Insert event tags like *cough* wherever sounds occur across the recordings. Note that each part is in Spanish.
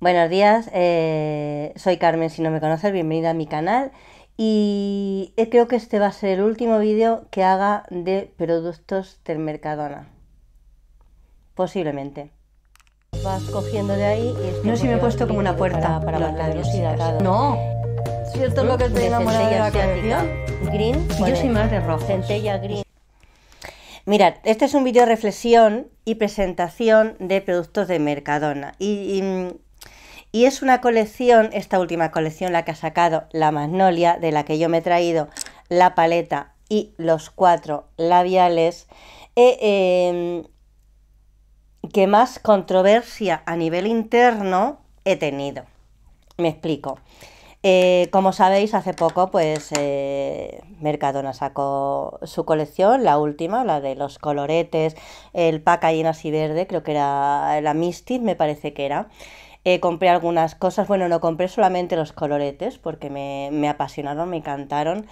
Buenos días, eh, soy Carmen, si no me conoces, bienvenida a mi canal y eh, creo que este va a ser el último vídeo que haga de productos del Mercadona, posiblemente. Vas cogiendo de ahí y No, si me he puesto como una puerta para, para la No. ¿Cierto lo que estoy enamorada de la canción Green. Yo soy más de rojo. Centella green. Mirad, este es un vídeo de reflexión y presentación de productos de Mercadona. y y es una colección, esta última colección, la que ha sacado la Magnolia, de la que yo me he traído la paleta y los cuatro labiales, eh, em, que más controversia a nivel interno he tenido. Me explico. Eh, como sabéis, hace poco, pues eh, Mercadona sacó su colección, la última, la de los coloretes, el en así verde, creo que era la Mystic, me parece que era. Eh, compré algunas cosas, bueno, no compré solamente los coloretes porque me, apasionaron, me encantaron.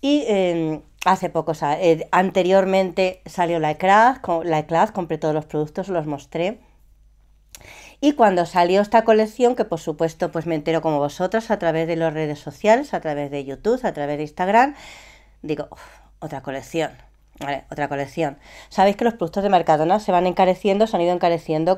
Y em, hace poco, eh, anteriormente salió la Eclat, la compré todos los productos, los mostré. Y cuando salió esta colección, que por supuesto pues me entero como vosotras a través de las redes sociales, a través de YouTube, a través de Instagram, digo, otra colección. Vale, otra colección. Sabéis que los productos de Mercadona se van encareciendo, se han ido encareciendo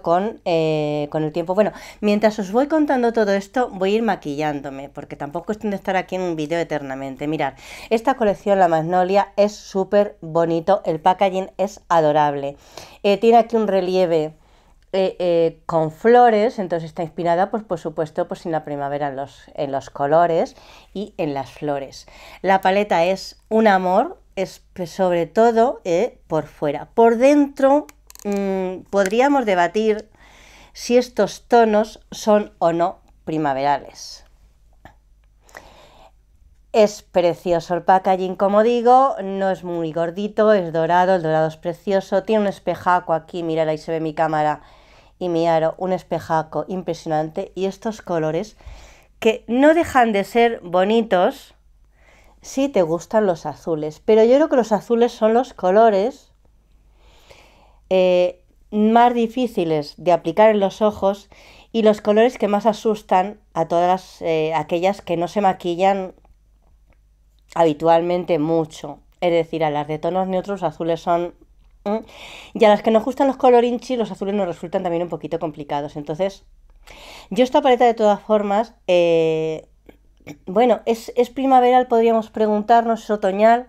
eh, con, el tiempo. Bueno, mientras os voy contando todo esto, voy a ir maquillándome, porque tampoco es de estar aquí en un vídeo eternamente. Mirad, esta colección, la Magnolia, es súper bonito, el packaging es adorable. Eh, tiene aquí un relieve... Eh, con flores, entonces está inspirada, pues por supuesto, pues en la primavera los, en los colores y en las flores. La paleta es un amor, es, sobre todo eh, por fuera. Por dentro mm, podríamos debatir si estos tonos son o no primaverales. Es precioso el packaging, como digo, no es muy gordito, es dorado, el dorado es precioso, tiene un espejaco aquí, mirad ahí se ve mi cámara y mi aro, un espejaco impresionante y estos colores que no dejan de ser bonitos, sí te gustan los azules, pero yo creo que los azules son los colores eh, más difíciles de aplicar en los ojos y los colores que más asustan a todas eh, aquellas que no se maquillan habitualmente mucho. Es decir, a las de tonos neutros azules son... Y a las que nos gustan los colorinchi, los azules nos resultan también un poquito complicados. Entonces, yo esta paleta de todas formas eh, bueno, es, primaveral, podríamos preguntarnos, es otoñal.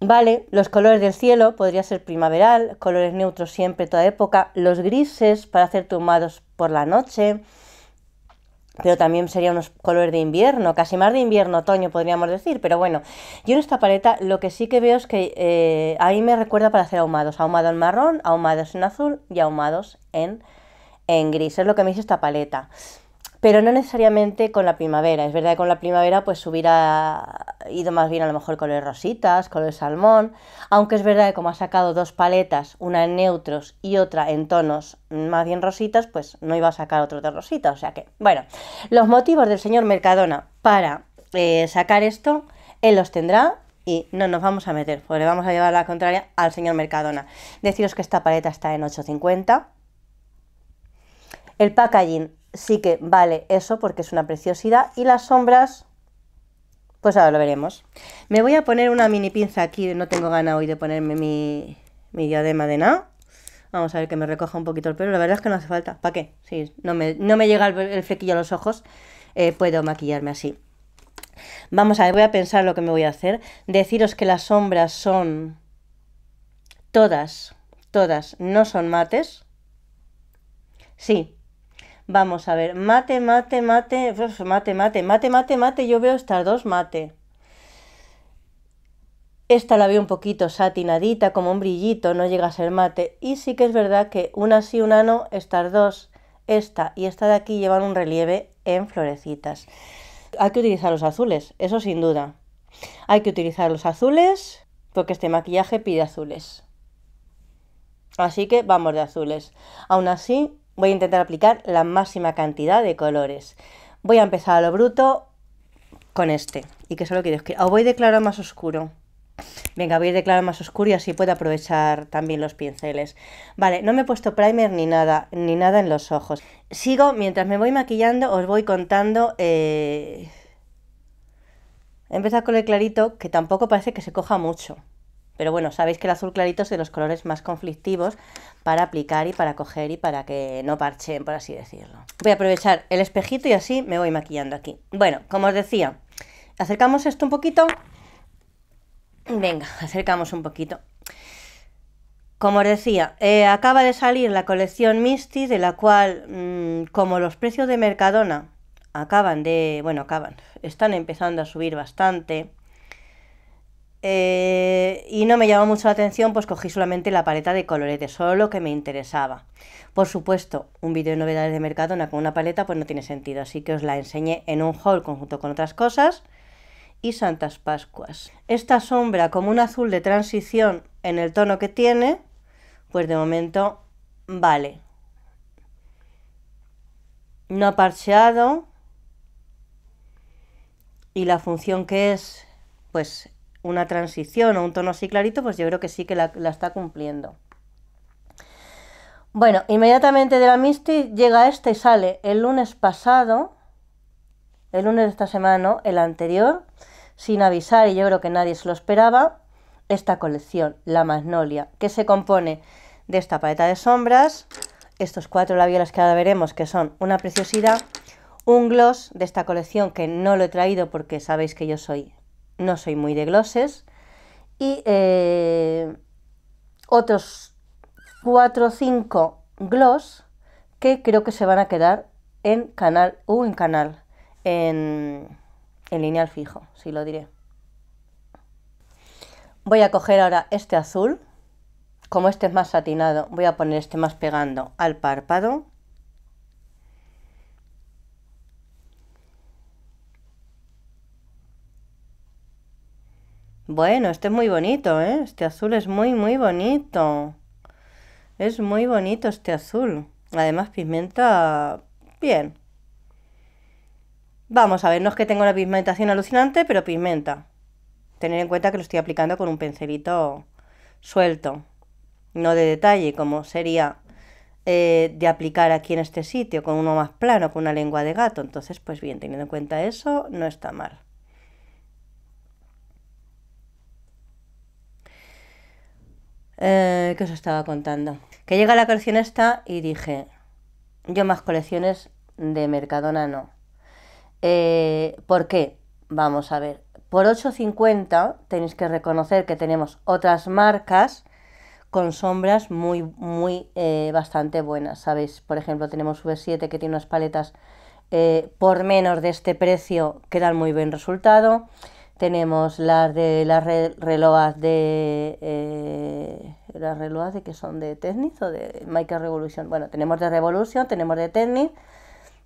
Vale, los colores del cielo podría ser primaveral, colores neutros siempre, toda época, los grises para hacer tumbados por la noche, pero también serían unos colores de invierno, casi más de invierno, otoño podríamos decir, pero bueno, yo en esta paleta lo que sí que veo es que eh, ahí me recuerda para hacer ahumados, ahumado en marrón, ahumados en azul y ahumados en, en gris, es lo que me dice esta paleta pero no necesariamente con la primavera. Es verdad que con la primavera pues hubiera ido más bien a lo mejor los rositas, el salmón, aunque es verdad que como ha sacado dos paletas, una en neutros y otra en tonos más bien rositas, pues no iba a sacar otro de rositas. O sea que, bueno, los motivos del señor Mercadona para eh, sacar esto, él los tendrá y no nos vamos a meter, porque le vamos a llevar la contraria al señor Mercadona. Deciros que esta paleta está en 8.50. El packaging sí que vale eso porque es una preciosidad. Y las sombras, pues ahora lo veremos. Me voy a poner una mini pinza aquí, no tengo ganas hoy de ponerme mi, mi diadema de nada. Vamos a ver que me recoja un poquito el pelo. La verdad es que no hace falta. ¿Para qué? Si no me, llega el, flequillo a los ojos. Eh, puedo maquillarme así. Vamos a ver, voy a pensar lo que me voy a hacer. Deciros que las sombras son todas, todas, no son mates. Sí, Vamos a ver, mate, mate, mate, mate, mate, mate, mate, mate, yo veo estas dos mate. Esta la veo un poquito satinadita, como un brillito, no llega a ser mate. Y sí que es verdad que una sí, una no, estas dos, esta y esta de aquí llevan un relieve en florecitas. Hay que utilizar los azules, eso sin duda. Hay que utilizar los azules porque este maquillaje pide azules. Así que vamos de azules. Aún así, Voy a intentar aplicar la máxima cantidad de colores. Voy a empezar a lo bruto con este. Y que solo quiero que... O voy a claro más oscuro. Venga, voy a claro más oscuro y así puedo aprovechar también los pinceles. Vale, no me he puesto primer ni nada, ni nada en los ojos. Sigo, mientras me voy maquillando, os voy contando... Eh, empezar con el clarito, que tampoco parece que se coja mucho. Pero bueno, sabéis que el azul clarito es de los colores más conflictivos para aplicar y para coger y para que no parchen, por así decirlo. Voy a aprovechar el espejito y así me voy maquillando aquí. Bueno, como os decía, acercamos esto un poquito. Venga, *laughs* acercamos un poquito. Como os decía, eh, acaba de salir la colección Misty, de la cual, mm, como los precios de Mercadona acaban de, bueno, acaban, están empezando a subir bastante, eh, y no me llamó mucho la atención, pues cogí solamente la paleta de de solo lo que me interesaba. Por supuesto, un vídeo de novedades de mercado con una paleta pues no tiene sentido, así que os la enseñé en un haul conjunto con otras cosas. Y Santas Pascuas. Esta sombra, como un azul de transición en el tono que tiene, pues de momento vale. No ha parcheado. Y la función que es, pues una transición o un tono así clarito, pues yo creo que sí que la, está cumpliendo. Bueno, inmediatamente de la Misty llega este y sale el lunes pasado, el lunes de esta semana, el anterior, sin avisar, y yo creo que nadie se lo esperaba, esta colección, la Magnolia, que se compone de esta paleta de sombras, estos cuatro labiales que ahora veremos que son una preciosidad, un gloss de esta colección que no lo he traído porque sabéis que yo soy no soy muy de glosses. Y eh, otros 4 o 5 gloss que creo que se van a quedar en canal o uh, en canal, en, en lineal fijo, si lo diré. Voy a coger ahora este azul. Como este es más satinado, voy a poner este más pegando al párpado. Bueno, este es muy bonito, ¿eh? Este azul es muy, muy bonito. Es muy bonito este azul. Además pigmenta bien. Vamos a ver, no es que tenga una pigmentación alucinante, pero pigmenta. Tener en cuenta que lo estoy aplicando con un pincelito suelto. No de detalle, como sería eh, de aplicar aquí en este sitio, con uno más plano, con una lengua de gato. Entonces, pues bien, teniendo en cuenta eso, no está mal. Qué eh, que os estaba contando. Que llega la colección esta y dije, yo más colecciones de Mercadona no. Eh, ¿Por qué? Vamos a ver. Por 8.50 tenéis que reconocer que tenemos otras marcas con sombras muy, muy, eh, bastante buenas. ¿Sabéis? Por ejemplo, tenemos V7 que tiene unas paletas eh, por menos de este precio que dan muy buen resultado. Tenemos las de las relojas de. Eh, las relojas de que son de Technic o de Michael Revolution. Bueno, tenemos de Revolution, tenemos de Technic.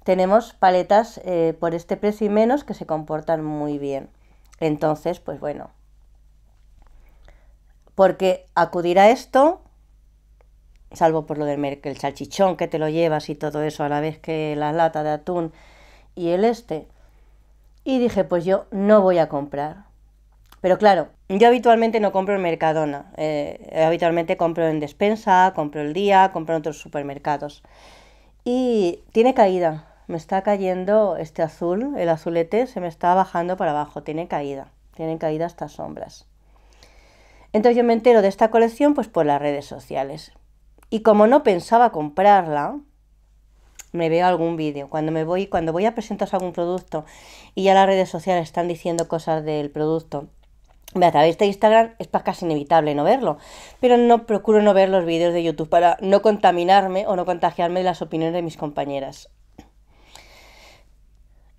Tenemos paletas eh, por este precio y menos que se comportan muy bien. Entonces, pues bueno. Porque acudir a esto, salvo por lo del el salchichón que te lo llevas y todo eso a la vez que la lata de atún y el este, y dije, pues yo no voy a comprar. Pero claro, yo habitualmente no compro en Mercadona. Eh, habitualmente compro en despensa, compro el día, compro en otros supermercados. Y tiene caída. Me está cayendo este azul, el azulete se me está bajando para abajo. Tiene caída. Tienen caída estas sombras. Entonces yo me entero de esta colección pues por las redes sociales. Y como no pensaba comprarla, me veo algún vídeo. Cuando me voy, cuando voy a presentar algún producto y ya las redes sociales están diciendo cosas del producto, a través de Instagram es casi inevitable no verlo, pero no procuro no ver los vídeos de YouTube para no contaminarme o no contagiarme de las opiniones de mis compañeras.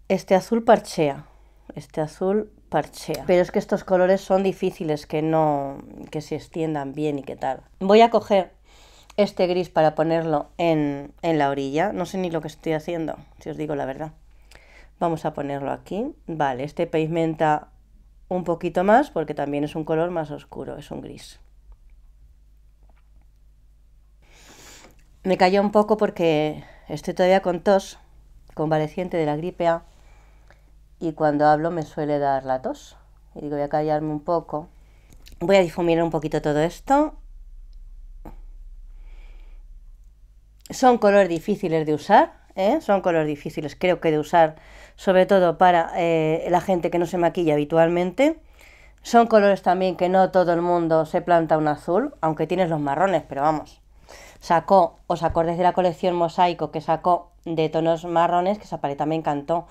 Este azul parchea, este azul parchea. Pero es que estos colores son difíciles que no que se extiendan bien y qué tal. Voy a coger este gris para ponerlo en, en la orilla. No sé ni lo que estoy haciendo, si os digo la verdad. Vamos a ponerlo aquí. Vale, este pigmenta un poquito más porque también es un color más oscuro, es un gris. Me cayó un poco porque estoy todavía con tos, convaleciente de la gripe y cuando hablo me suele dar la tos. Y digo, voy a callarme un poco. Voy a difuminar un poquito todo esto Son colores difíciles de usar, ¿eh? son colores difíciles creo que de usar, sobre todo para eh, la gente que no se maquilla habitualmente. Son colores también que no todo el mundo se planta un azul, aunque tienes los marrones, pero vamos. Sacó, os acordéis de la colección Mosaico que sacó de tonos marrones, que esa paleta me encantó.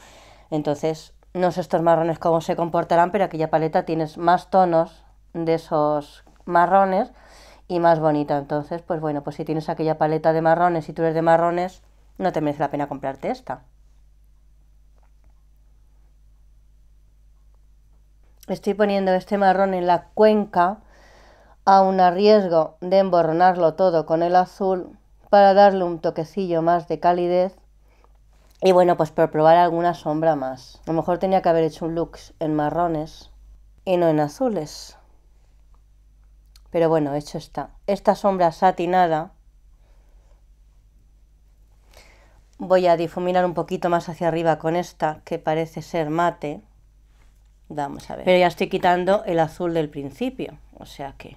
Entonces, no sé estos marrones cómo se comportarán, pero aquella paleta tienes más tonos de esos marrones y más bonita. Entonces, pues bueno, pues si tienes aquella paleta de marrones y tú eres de marrones, no te merece la pena comprarte esta. Estoy poniendo este marrón en la cuenca, a a riesgo de emborronarlo todo con el azul, para darle un toquecillo más de calidez y bueno, pues para probar alguna sombra más. A lo mejor tenía que haber hecho un look en marrones y no en azules. Pero bueno, hecho está. Esta sombra satinada voy a difuminar un poquito más hacia arriba con esta que parece ser mate. Vamos a ver. Pero ya estoy quitando el azul del principio. O sea que...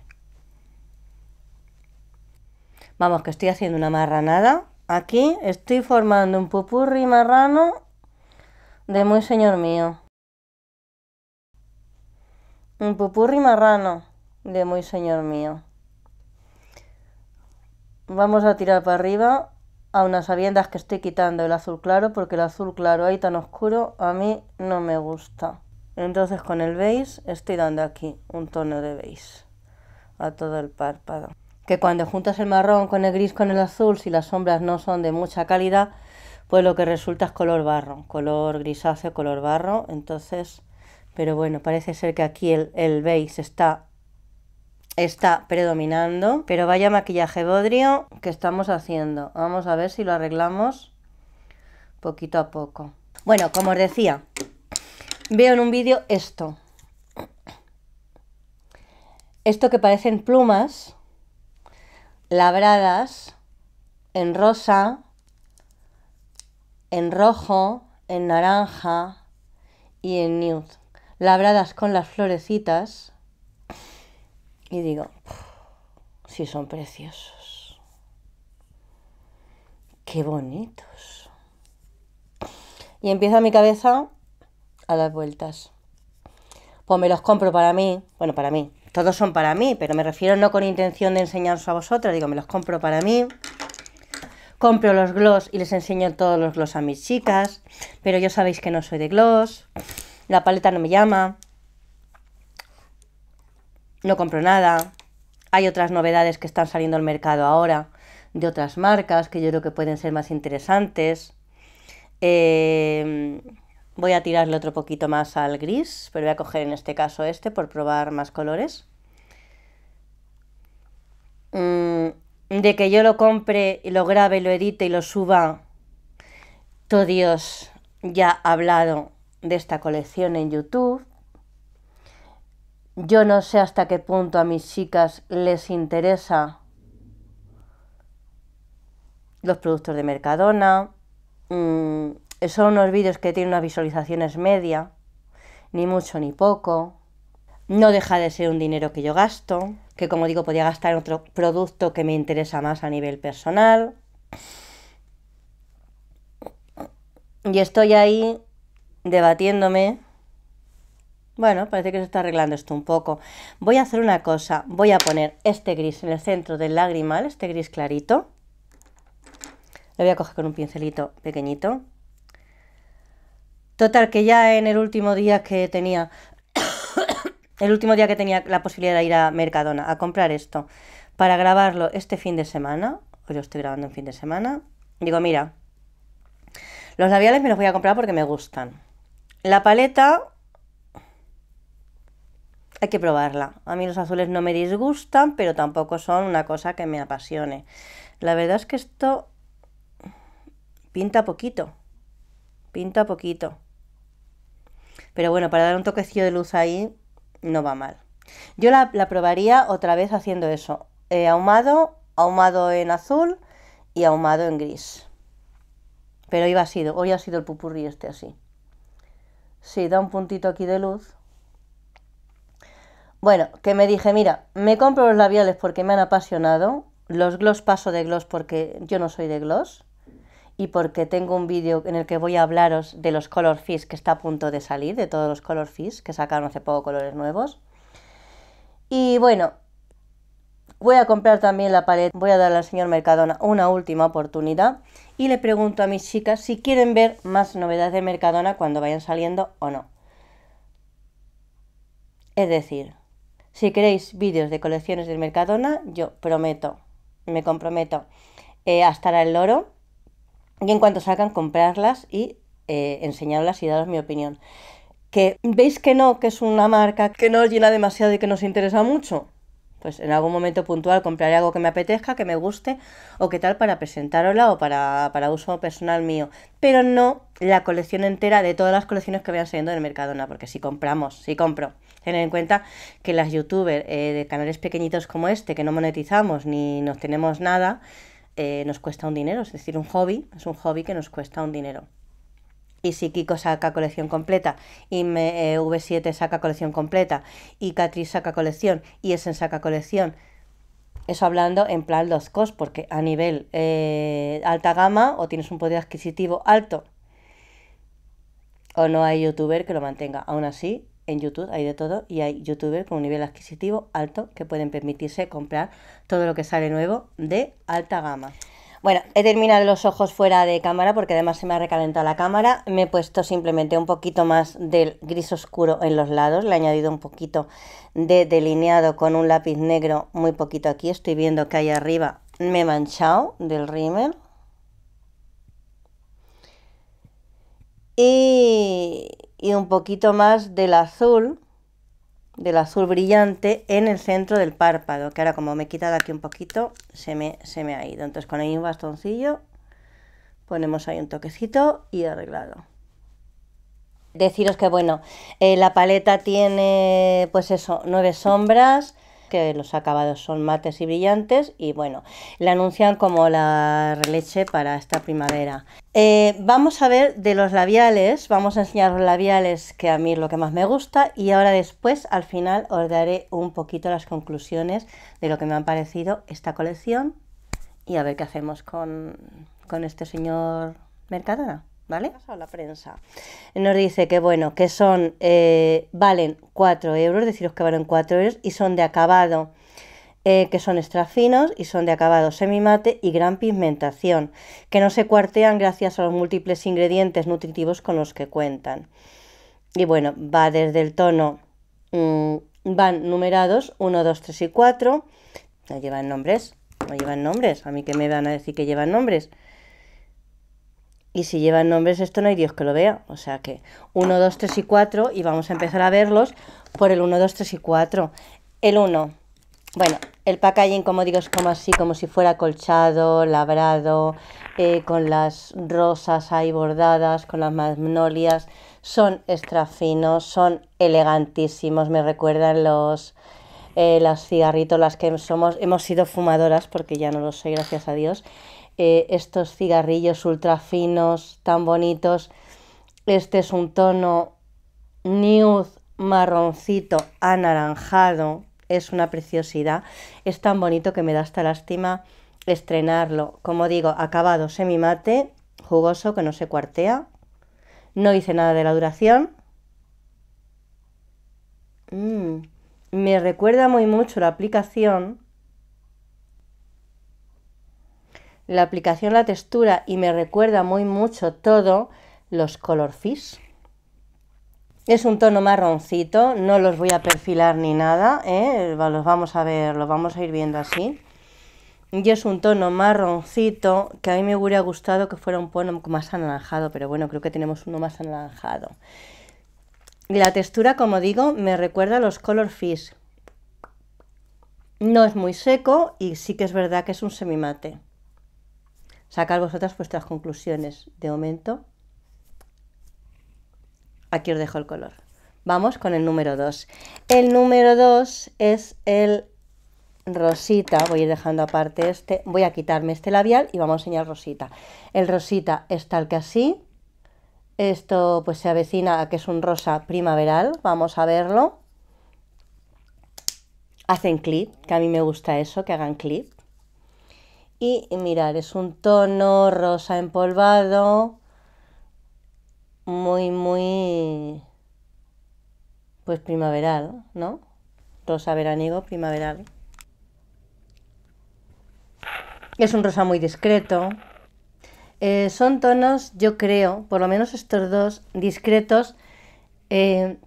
Vamos, que estoy haciendo una marranada. Aquí estoy formando un pupurri marrano de muy señor mío. Un pupurri marrano de muy señor mío. Vamos a tirar para arriba, a unas sabiendas que estoy quitando el azul claro, porque el azul claro ahí tan oscuro a mí no me gusta. Entonces con el beige estoy dando aquí un tono de beige a todo el párpado. Que cuando juntas el marrón con el gris con el azul, si las sombras no son de mucha calidad, pues lo que resulta es color barro, color grisáceo, color barro. Entonces, pero bueno, parece ser que aquí el, el beige está está predominando, pero vaya maquillaje bodrio que estamos haciendo. Vamos a ver si lo arreglamos poquito a poco. Bueno, como os decía, veo en un vídeo esto. Esto que parecen plumas labradas en rosa, en rojo, en naranja y en nude. Labradas con las florecitas y digo, si son preciosos. Qué bonitos. Y empieza mi cabeza a dar vueltas. Pues me los compro para mí, bueno, para mí. Todos son para mí, pero me refiero no con intención de enseñaros a vosotros, digo, me los compro para mí. Compro los gloss y les enseño todos los gloss a mis chicas, pero ya sabéis que no soy de gloss. La paleta no me llama no compro nada. Hay otras novedades que están saliendo al mercado ahora de otras marcas que yo creo que pueden ser más interesantes. Em, voy a tirarle otro poquito más al gris, pero voy a coger en este caso este por probar más colores. Mm, de que yo lo compre, lo grabe, lo edite y lo suba. Todo Dios ya ha hablado de esta colección en YouTube. Yo no sé hasta qué punto a mis chicas les interesa los productos de Mercadona. Mm, son unos vídeos que tienen unas visualizaciones media, ni mucho ni poco. No deja de ser un dinero que yo gasto, que como digo podía gastar en otro producto que me interesa más a nivel personal. Y estoy ahí debatiéndome bueno, parece que se está arreglando esto un poco. Voy a hacer una cosa, voy a poner este gris en el centro del lagrimal, este gris clarito. Lo voy a coger con un pincelito pequeñito. Total, que ya en el último día que tenía, *coughs* el último día que tenía la posibilidad de ir a Mercadona a comprar esto para grabarlo este fin de semana, hoy lo estoy grabando en fin de semana, digo, mira, los labiales me los voy a comprar porque me gustan. La paleta hay que probarla. A mí los azules no me disgustan, pero tampoco son una cosa que me apasione. La verdad es que esto pinta poquito, pinta poquito. Pero bueno, para dar un toquecillo de luz ahí, no va mal. Yo la, probaría otra vez haciendo eso. Eh, ahumado, ahumado en azul y ahumado en gris. Pero hoy ha sido, hoy ha sido el pupurri este así. Sí, da un puntito aquí de luz bueno, que me dije, mira, me compro los labiales porque me han apasionado, los gloss paso de gloss porque yo no soy de gloss y porque tengo un vídeo en el que voy a hablaros de los color fish que está a punto de salir, de todos los color fish que sacaron hace poco colores nuevos. Y bueno, voy a comprar también la paleta, voy a darle al señor Mercadona una última oportunidad y le pregunto a mis chicas si quieren ver más novedades de Mercadona cuando vayan saliendo o no. Es decir, si queréis vídeos de colecciones del Mercadona, yo prometo, me comprometo hasta eh, a estar al loro y en cuanto salgan comprarlas y eh, enseñarlas y daros mi opinión. Que veis que no, que es una marca que no os llena demasiado y que nos interesa mucho. Pues en algún momento puntual compraré algo que me apetezca, que me guste o que tal para presentarosla o para, para uso personal mío. Pero no la colección entera de todas las colecciones que vayan saliendo del Mercadona, porque si compramos, si compro Tener en cuenta que las youtubers eh, de canales pequeñitos como este, que no monetizamos ni nos tenemos nada, eh, nos cuesta un dinero. Es decir, un hobby es un hobby que nos cuesta un dinero. Y si Kiko saca colección completa, y me, eh, V7 saca colección completa, y Catriz saca colección, y Essen saca colección, eso hablando en plan dos cost porque a nivel alta gama o tienes un poder adquisitivo alto o no hay youtuber que lo mantenga. Aún así, en YouTube hay de todo y hay youtubers con un nivel adquisitivo alto que pueden permitirse comprar todo lo que sale nuevo de alta gama. Bueno, he terminado los ojos fuera de cámara porque además se me ha recalentado la cámara. Me he puesto simplemente un poquito más del gris oscuro en los lados. Le he añadido un poquito de delineado con un lápiz negro muy poquito aquí. Estoy viendo que ahí arriba me he manchado del rímel. Y y un poquito más del azul, del azul brillante en el centro del párpado, que ahora como me he quitado aquí un poquito, se me, se me ha ido. Entonces con ahí un bastoncillo ponemos ahí un toquecito y arreglado. Deciros que bueno, eh, la paleta tiene pues eso, nueve sombras, que los acabados son mates y brillantes y bueno, la anuncian como la leche para esta primavera. Eh, vamos a ver de los labiales, vamos a enseñar los labiales que a mí es lo que más me gusta y ahora después al final os daré un poquito las conclusiones de lo que me han parecido esta colección y a ver qué hacemos con, con este señor Mercadona. ¿Vale? la prensa. Nos dice que bueno, que son, eh, valen 4 euros, deciros que valen 4 euros y son de acabado, eh, que son extra y son de acabado semimate y gran pigmentación, que no se cuartean gracias a los múltiples ingredientes nutritivos con los que cuentan. Y bueno, va desde el tono, mm, van numerados 1, 2, 3 y 4, no llevan nombres, no llevan nombres, a mí que me van a decir que llevan nombres. Y si llevan nombres, esto no hay Dios que lo vea. O sea que 1, 2, 3 y 4, y vamos a empezar a verlos por el 1, 2, 3 y 4. El 1, bueno, el packaging, como digo, es como así, como si fuera colchado, labrado, eh, con las rosas ahí bordadas, con las magnolias. Son extra finos, son elegantísimos, me recuerdan los eh, las cigarritos, las que somos, hemos sido fumadoras, porque ya no lo soy, gracias a Dios. Eh, estos cigarrillos ultra finos, tan bonitos. Este es un tono nude, marroncito, anaranjado. Es una preciosidad. Es tan bonito que me da hasta lástima estrenarlo. Como digo, acabado semi-mate, jugoso, que no se cuartea. No hice nada de la duración. Mm. Me recuerda muy mucho la aplicación la aplicación, la textura y me recuerda muy mucho todo los color fish. Es un tono marroncito, no los voy a perfilar ni nada, ¿eh? los vamos a ver, los vamos a ir viendo así. Y es un tono marroncito que a mí me hubiera gustado que fuera un poco más anaranjado, pero bueno, creo que tenemos uno más anaranjado. La textura, como digo, me recuerda a los Color Fish. No es muy seco y sí que es verdad que es un semimate sacar vosotras vuestras conclusiones. De momento, aquí os dejo el color. Vamos con el número 2. El número 2 es el rosita, voy a ir dejando aparte este, voy a quitarme este labial y vamos a enseñar rosita. El rosita es tal que así, esto pues se avecina a que es un rosa primaveral, vamos a verlo. Hacen clip, que a mí me gusta eso, que hagan clip. Y mirar, es un tono rosa empolvado, muy, muy, pues primaveral, ¿no? Rosa veraniego, primaveral. Es un rosa muy discreto. Eh, son tonos, yo creo, por lo menos estos dos, discretos, eh,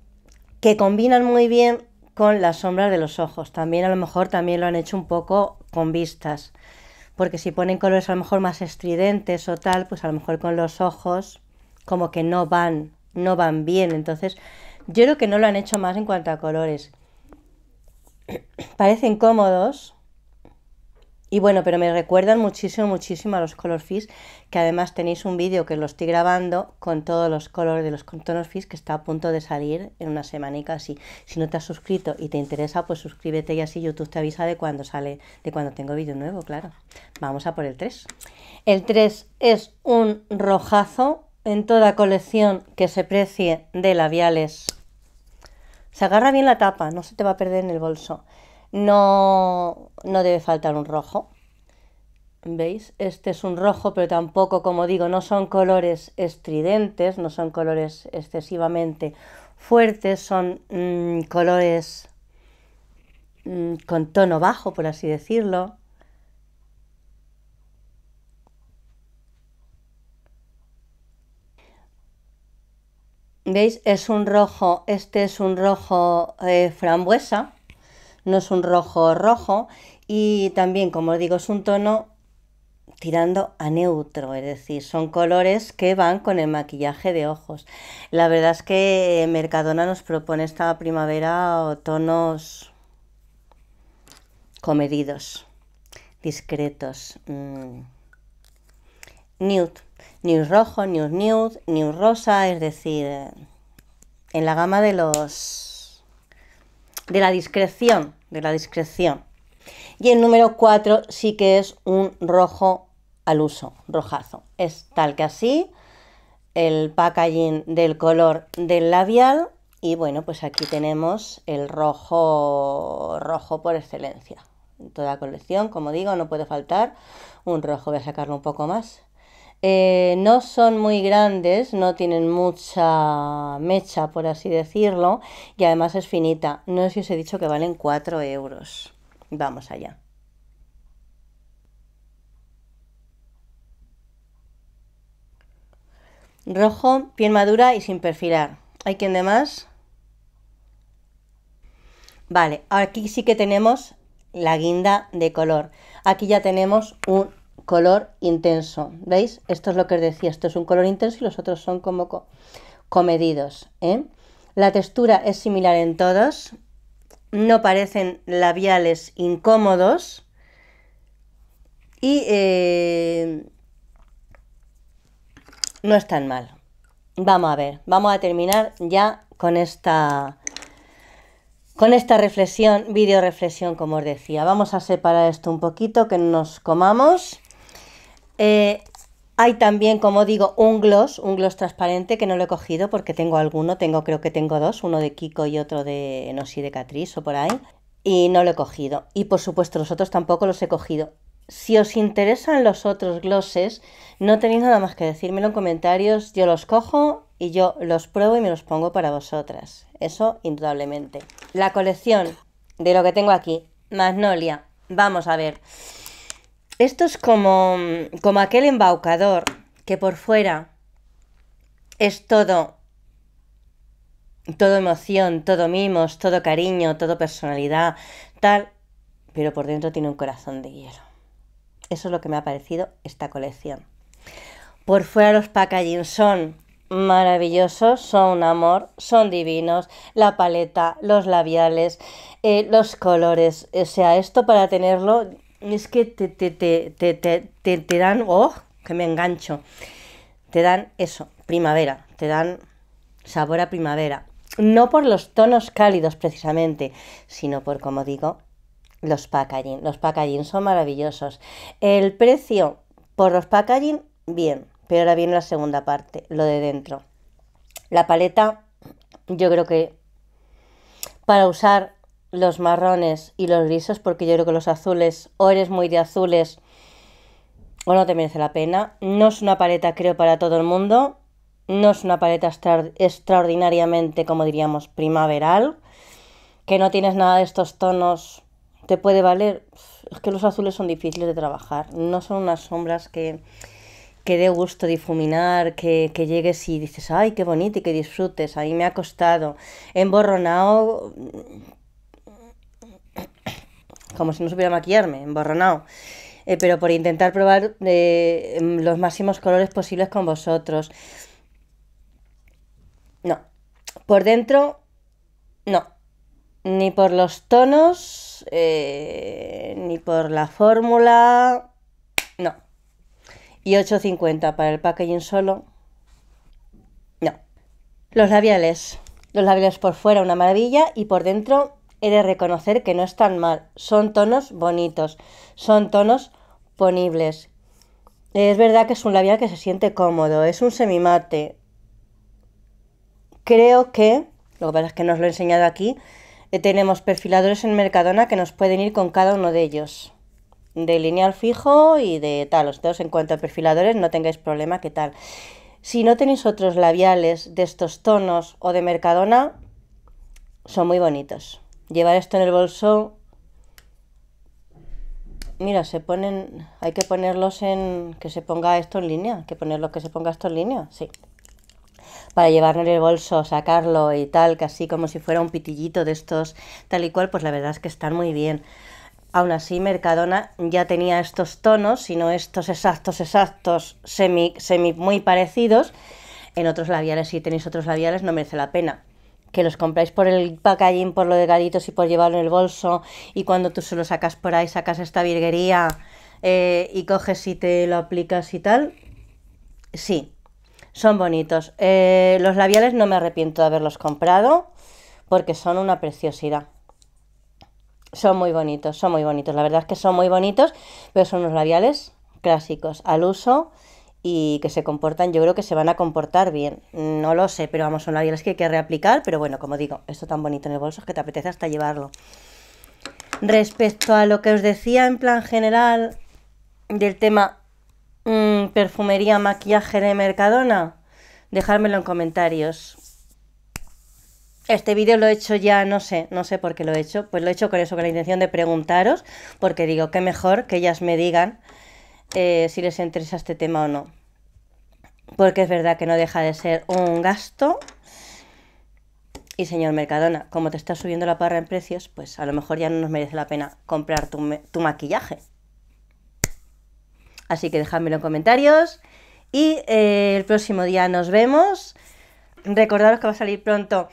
que combinan muy bien con las sombras de los ojos. También a lo mejor también lo han hecho un poco con vistas porque si ponen colores a lo mejor más estridentes o tal, pues a lo mejor con los ojos como que no van, no van bien. Entonces, yo creo que no lo han hecho más en cuanto a colores. *clears throat* Parecen cómodos, y bueno, pero me recuerdan muchísimo, muchísimo a los Color Fish, que además tenéis un vídeo que lo estoy grabando con todos los colores de los contornos Fish que está a punto de salir en una semanica así. Si no te has suscrito y te interesa, pues suscríbete y así YouTube te avisa de cuando sale, de cuando tengo vídeo nuevo, claro. Vamos a por el 3. El 3 es un rojazo en toda colección que se precie de labiales. Se agarra bien la tapa, no se te va a perder en el bolso. No, no debe faltar un rojo. ¿Veis? Este es un rojo, pero tampoco, como digo, no son colores estridentes, no son colores excesivamente fuertes, son mm, colores mm, con tono bajo, por así decirlo. ¿Veis? Es un rojo, este es un rojo eh, frambuesa no es un rojo rojo y también, como digo, es un tono tirando a neutro, es decir, son colores que van con el maquillaje de ojos. La verdad es que Mercadona nos propone esta primavera tonos comedidos, discretos. Mm, nude, nude rojo, nude nude, nude rosa, es decir, en la gama de los de la discreción, de la discreción. Y el número 4 sí que es un rojo al uso, rojazo. Es tal que así, el packaging del color del labial y bueno, pues aquí tenemos el rojo, rojo por excelencia. En toda colección, como digo, no puede faltar un rojo. Voy a sacarlo un poco más. Eh, no son muy grandes, no tienen mucha mecha, por así decirlo, y además es finita. No sé si os he dicho que valen 4 euros. Vamos allá. Rojo, piel madura y sin perfilar. ¿Hay quien de más? Vale, aquí sí que tenemos la guinda de color. Aquí ya tenemos un color intenso. ¿Veis? Esto es lo que os decía, esto es un color intenso y los otros son como comedidos. ¿eh? La textura es similar en todos, no parecen labiales incómodos y eh, no están tan mal. Vamos a ver, vamos a terminar ya con esta con esta reflexión, video reflexión, como os decía. Vamos a separar esto un poquito, que nos comamos. Eh, hay también, como digo, un gloss, un gloss transparente que no lo he cogido porque tengo alguno, tengo creo que tengo dos, uno de Kiko y otro de, no sé, de Catriz o por ahí, y no lo he cogido. Y por supuesto los otros tampoco los he cogido. Si os interesan los otros glosses, no tenéis nada más que decírmelo en comentarios, yo los cojo y yo los pruebo y me los pongo para vosotras. Eso indudablemente. La colección de lo que tengo aquí, Magnolia, vamos a ver. Esto es como, como aquel embaucador que por fuera es todo, todo emoción, todo mimos, todo cariño, todo personalidad, tal, pero por dentro tiene un corazón de hielo. Eso es lo que me ha parecido esta colección. Por fuera los packaging son maravillosos, son un amor, son divinos, la paleta, los labiales, eh, los colores, o sea, esto para tenerlo es que te, te, te, te, dan, oh, que me engancho, te dan eso, primavera, te dan sabor a primavera. No por los tonos cálidos precisamente, sino por, como digo, los packaging. Los packaging son maravillosos. El precio por los packaging, bien, pero ahora viene la segunda parte, lo de dentro. La paleta, yo creo que para usar los marrones y los grises, porque yo creo que los azules, o eres muy de azules, o no te merece la pena. No es una paleta, creo, para todo el mundo. No es una paleta extraordinariamente, como diríamos, primaveral. Que no tienes nada de estos tonos, te puede valer. Es que los azules son difíciles de trabajar. No son unas sombras que, que dé gusto difuminar, que, que, llegues y dices, ay, qué bonito y que disfrutes. A me ha costado. Emborronado como si no supiera maquillarme, emborronado. Eh, pero por intentar probar eh, em, los máximos colores posibles con vosotros. No. Por dentro, no. Ni por los tonos, eh, ni por la fórmula, no. Y 8.50 para el packaging solo, no. Los labiales. Los labiales por fuera, una maravilla, y por dentro, he de reconocer que no están mal. Son tonos bonitos, son tonos ponibles. Es verdad que es un labial que se siente cómodo, es un semimate. Creo que, lo que pasa es que no lo he enseñado aquí, eh, tenemos perfiladores en Mercadona que nos pueden ir con cada uno de ellos. De lineal fijo y de tal. dos en cuanto a perfiladores, no tengáis problema, ¿qué tal? Si no tenéis otros labiales de estos tonos o de Mercadona, son muy bonitos llevar esto en el bolso. Mira, se ponen, hay que ponerlos en, que se ponga esto en línea, hay que ponerlo, que se ponga esto en línea, sí. Para llevarlo en el bolso, sacarlo y tal, casi como si fuera un pitillito de estos, tal y cual, pues la verdad es que están muy bien. Aún así, Mercadona ya tenía estos tonos, sino estos exactos, exactos, semi, semi muy parecidos. En otros labiales, si tenéis otros labiales, no merece la pena que los compráis por el packaging, por lo de y por llevarlo en el bolso, y cuando tú se lo sacas por ahí, sacas esta virguería eh, y coges y te lo aplicas y tal. Sí, son bonitos. Eh, los labiales no me arrepiento de haberlos comprado porque son una preciosidad. Son muy bonitos, son muy bonitos. La verdad es que son muy bonitos, pero son unos labiales clásicos al uso y que se comportan, yo creo que se van a comportar bien. No lo sé, pero vamos, son labiales que hay que reaplicar, pero bueno, como digo, esto tan bonito en el bolso es que te apetece hasta llevarlo. Respecto a lo que os decía en plan general del tema mm, perfumería, maquillaje de Mercadona, dejármelo en comentarios. Este vídeo lo he hecho ya, no sé, no sé por qué lo he hecho, pues lo he hecho con eso, con la intención de preguntaros, porque digo qué mejor que ellas me digan eh, si les interesa este tema o no. Porque es verdad que no deja de ser un gasto. Y señor Mercadona, como te estás subiendo la parra en precios, pues a lo mejor ya no nos merece la pena comprar tu, maquillaje. Así que dejadmelo en comentarios. Y eh, el próximo día nos vemos. Recordaros que va a salir pronto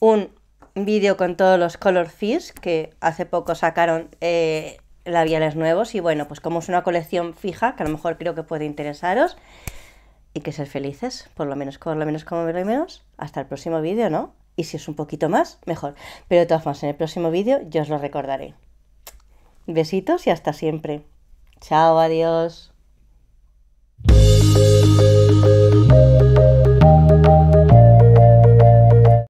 un vídeo con todos los color fish que hace poco sacaron eh, labiales nuevos y bueno, pues como es una colección fija, que a lo mejor creo que puede interesaros y que ser felices, por lo menos, por lo menos, como lo menos, hasta el próximo vídeo, ¿no? Y si es un poquito más, mejor. Pero de todas formas, en el próximo vídeo yo os lo recordaré. Besitos y hasta siempre. Chao, adiós.